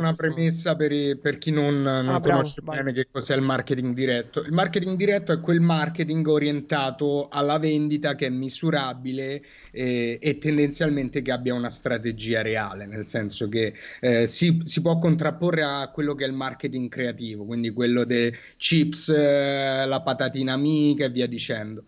basta. Una premessa per, i, per chi non, non ah, conosce bravo, bene vai. che cos'è il marketing diretto. Il marketing diretto è quel marketing orientato alla vendita che è misurabile eh, e tendenzialmente che abbia una strategia reale, nel senso che eh, si, si, può contrapporre a quello che è il marketing creativo, quindi quello dei chips, eh, la patatina amica e via dicendo.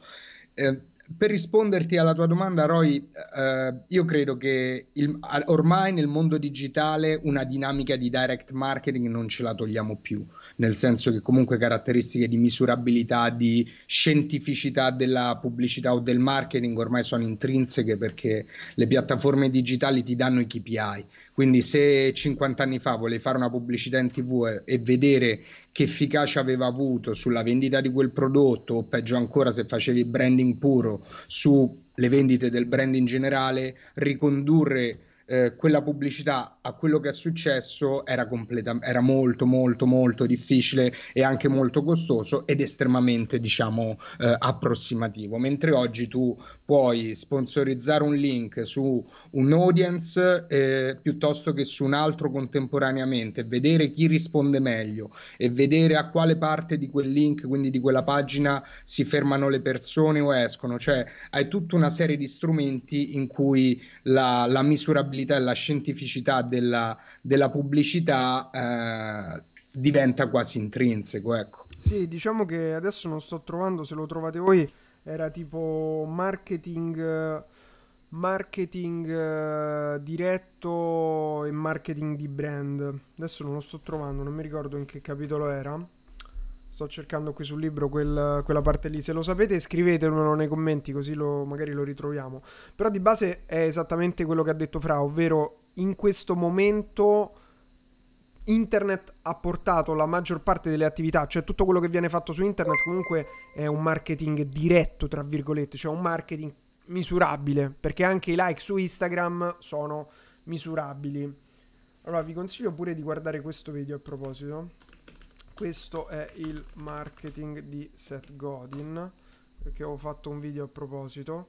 Eh, per risponderti alla tua domanda, Roy, eh, io credo che il, ormai nel mondo digitale una dinamica di direct marketing non ce la togliamo più nel senso che comunque caratteristiche di misurabilità, di scientificità della pubblicità o del marketing ormai sono intrinseche perché le piattaforme digitali ti danno i KPI. Quindi se 50 anni fa volevi fare una pubblicità in tv e, e vedere che efficacia aveva avuto sulla vendita di quel prodotto o peggio ancora se facevi branding puro sulle vendite del brand in generale, ricondurre eh, quella pubblicità a quello che è successo era, completa, era molto molto molto difficile e anche molto costoso ed estremamente diciamo eh, approssimativo mentre oggi tu puoi sponsorizzare un link su un audience eh, piuttosto che su un altro contemporaneamente vedere chi risponde meglio e vedere a quale parte di quel link quindi di quella pagina si fermano le persone o escono cioè hai tutta una serie di strumenti in cui la, la misurabilità responsabilità e la scientificità della, della pubblicità eh, diventa quasi intrinseco. Ecco. Sì, diciamo che adesso non sto trovando, se lo trovate voi, era tipo marketing, marketing eh, diretto e marketing di brand. Adesso non lo sto trovando, non mi ricordo in che capitolo era Sto cercando qui sul libro quel, quella parte lì. Se lo sapete, scrivetelo nei commenti, così lo, magari lo ritroviamo. Però di base è esattamente quello che ha detto Fra, ovvero in questo momento internet ha portato la maggior parte delle attività, cioè tutto quello che viene fatto su internet comunque è un marketing diretto, tra virgolette, cioè un marketing misurabile, perché anche i like su Instagram sono misurabili. Allora vi consiglio pure di guardare questo video a proposito questo è il marketing di Seth Godin perché avevo fatto un video a proposito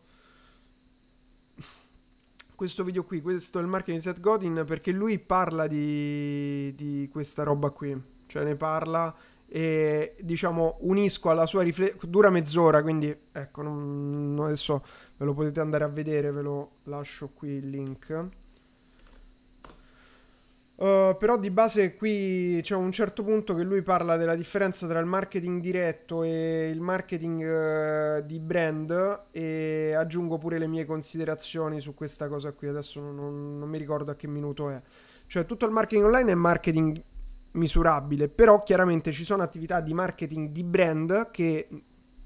questo video qui questo è il marketing di Seth Godin perché lui parla di, di questa roba qui cioè ne parla e diciamo unisco alla sua riflessione dura mezz'ora quindi ecco non, non adesso ve lo potete andare a vedere ve lo lascio qui il link eh, però di base qui c'è un certo punto che lui parla della differenza tra il marketing diretto e il marketing uh, di brand e aggiungo pure le mie considerazioni su questa cosa qui, adesso non, non mi ricordo a che minuto è. Cioè tutto il marketing online è marketing misurabile, però chiaramente ci sono attività di marketing di brand che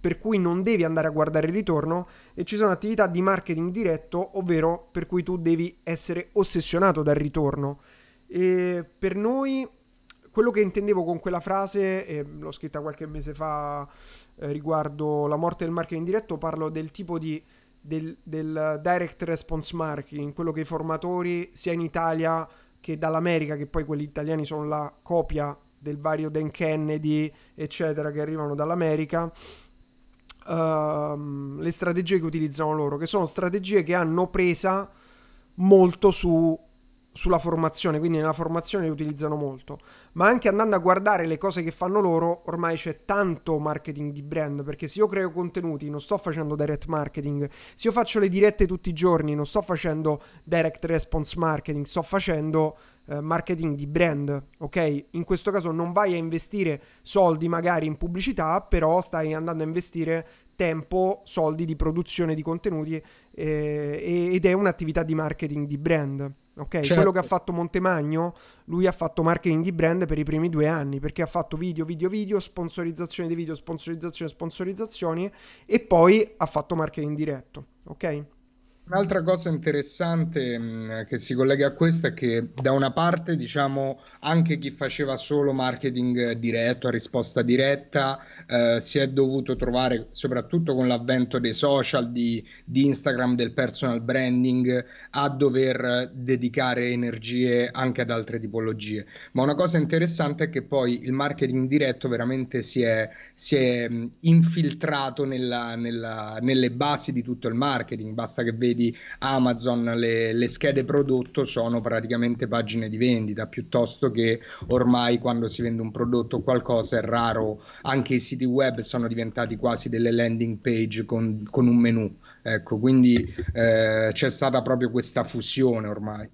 per cui non devi andare a guardare il ritorno e ci sono attività di marketing diretto, ovvero per cui tu devi essere ossessionato dal ritorno e per noi quello che intendevo con quella frase, e l'ho scritta qualche mese fa eh, riguardo la morte del marketing diretto, parlo del tipo di del, del, direct response marketing, quello che i formatori sia in Italia che dall'America, che poi quelli italiani sono la copia del vario Dan Kennedy, eccetera, che arrivano dall'America. Uh, le strategie che utilizzano loro, che sono strategie che hanno presa molto su sulla formazione, quindi nella formazione li utilizzano molto, ma anche andando a guardare le cose che fanno loro, ormai c'è tanto marketing di brand, perché se io creo contenuti non sto facendo direct marketing, se io faccio le dirette tutti i giorni non sto facendo direct response marketing, sto facendo eh, marketing di brand, ok? In questo caso non vai a investire soldi magari in pubblicità, però stai andando a investire tempo, soldi di produzione di contenuti eh, ed è un'attività di marketing di brand ok? Certo. Quello che ha fatto Montemagno, lui ha fatto marketing di brand per i primi due anni, perché ha fatto video, video, video, sponsorizzazione di video, sponsorizzazione, sponsorizzazioni, e poi ha fatto marketing diretto, ok? Un'altra cosa interessante mh, mm, che si collega a questo è che da una parte diciamo anche chi faceva solo marketing diretto, a risposta diretta, eh, si è dovuto trovare soprattutto con l'avvento dei social, di, di, Instagram, del personal branding, a dover dedicare energie anche ad altre tipologie. Ma una cosa interessante è che poi il marketing diretto veramente si è, si è mm, infiltrato nella, nella, nelle basi di tutto il marketing, basta che vedi vedi Amazon le, le, schede prodotto sono praticamente pagine di vendita, piuttosto che ormai quando si vende un prodotto o qualcosa è raro, anche i siti web sono diventati quasi delle landing page con, con un menu. Ecco, quindi eh, c'è stata proprio questa fusione ormai.